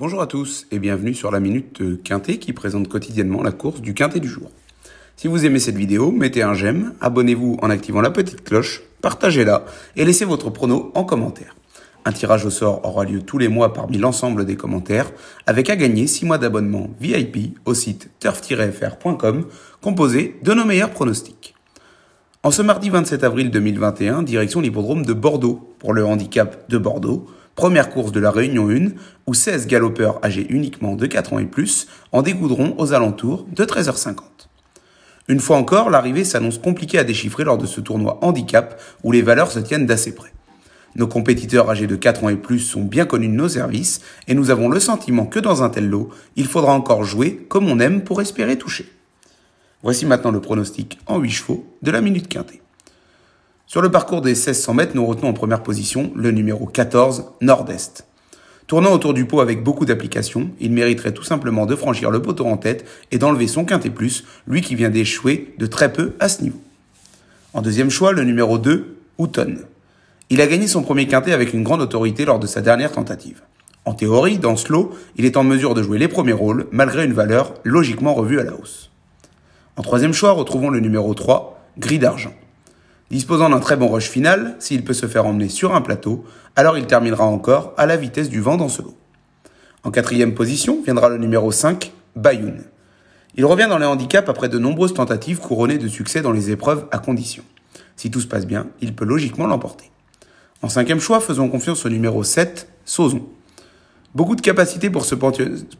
Bonjour à tous et bienvenue sur la Minute Quintet qui présente quotidiennement la course du Quintet du jour. Si vous aimez cette vidéo, mettez un j'aime, abonnez-vous en activant la petite cloche, partagez-la et laissez votre prono en commentaire. Un tirage au sort aura lieu tous les mois parmi l'ensemble des commentaires, avec à gagner 6 mois d'abonnement VIP au site turf-fr.com composé de nos meilleurs pronostics. En ce mardi 27 avril 2021, direction l'hippodrome de Bordeaux pour le handicap de Bordeaux, première course de la Réunion 1, où 16 galopeurs âgés uniquement de 4 ans et plus en dégoudront aux alentours de 13h50. Une fois encore, l'arrivée s'annonce compliquée à déchiffrer lors de ce tournoi handicap où les valeurs se tiennent d'assez près. Nos compétiteurs âgés de 4 ans et plus sont bien connus de nos services et nous avons le sentiment que dans un tel lot, il faudra encore jouer comme on aime pour espérer toucher. Voici maintenant le pronostic en 8 chevaux de la minute quintée. Sur le parcours des 1600 mètres, nous retenons en première position le numéro 14, Nord-Est. Tournant autour du pot avec beaucoup d'applications, il mériterait tout simplement de franchir le poteau en tête et d'enlever son quintet plus, lui qui vient d'échouer de très peu à ce niveau. En deuxième choix, le numéro 2, Houton. Il a gagné son premier quintet avec une grande autorité lors de sa dernière tentative. En théorie, dans ce lot, il est en mesure de jouer les premiers rôles, malgré une valeur logiquement revue à la hausse. En troisième choix, retrouvons le numéro 3, Gris d'argent. Disposant d'un très bon rush final, s'il peut se faire emmener sur un plateau, alors il terminera encore à la vitesse du vent dans ce lot. En quatrième position viendra le numéro 5, Bayoun. Il revient dans les handicaps après de nombreuses tentatives couronnées de succès dans les épreuves à condition. Si tout se passe bien, il peut logiquement l'emporter. En cinquième choix, faisons confiance au numéro 7, Sauzon. Beaucoup de capacité pour ce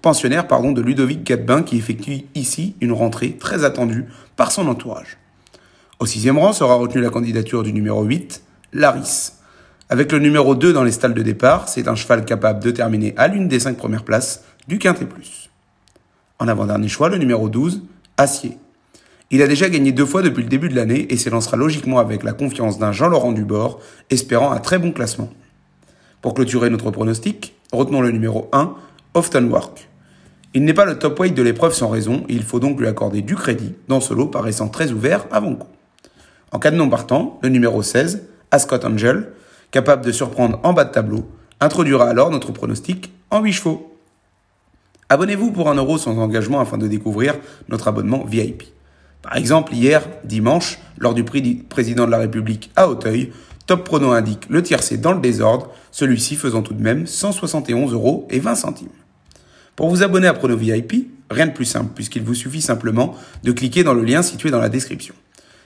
pensionnaire pardon, de Ludovic Gatbin qui effectue ici une rentrée très attendue par son entourage. Au sixième rang sera retenue la candidature du numéro 8, Laris. Avec le numéro 2 dans les stalles de départ, c'est un cheval capable de terminer à l'une des cinq premières places du Quintet Plus. En avant-dernier choix, le numéro 12, Acier. Il a déjà gagné deux fois depuis le début de l'année et s'élancera logiquement avec la confiance d'un Jean-Laurent Dubord, espérant un très bon classement. Pour clôturer notre pronostic, retenons le numéro 1, Oftenwork. Il n'est pas le top weight de l'épreuve sans raison, il faut donc lui accorder du crédit dans ce lot paraissant très ouvert avant coup. En cas de non partant, le numéro 16, Ascot Angel, capable de surprendre en bas de tableau, introduira alors notre pronostic en 8 chevaux. Abonnez-vous pour 1 euro sans engagement afin de découvrir notre abonnement VIP. Par exemple, hier, dimanche, lors du prix du président de la République à Auteuil, Top Prono indique le tiercé dans le désordre, celui-ci faisant tout de même 171 euros et 20 centimes. Pour vous abonner à Prono VIP, rien de plus simple puisqu'il vous suffit simplement de cliquer dans le lien situé dans la description.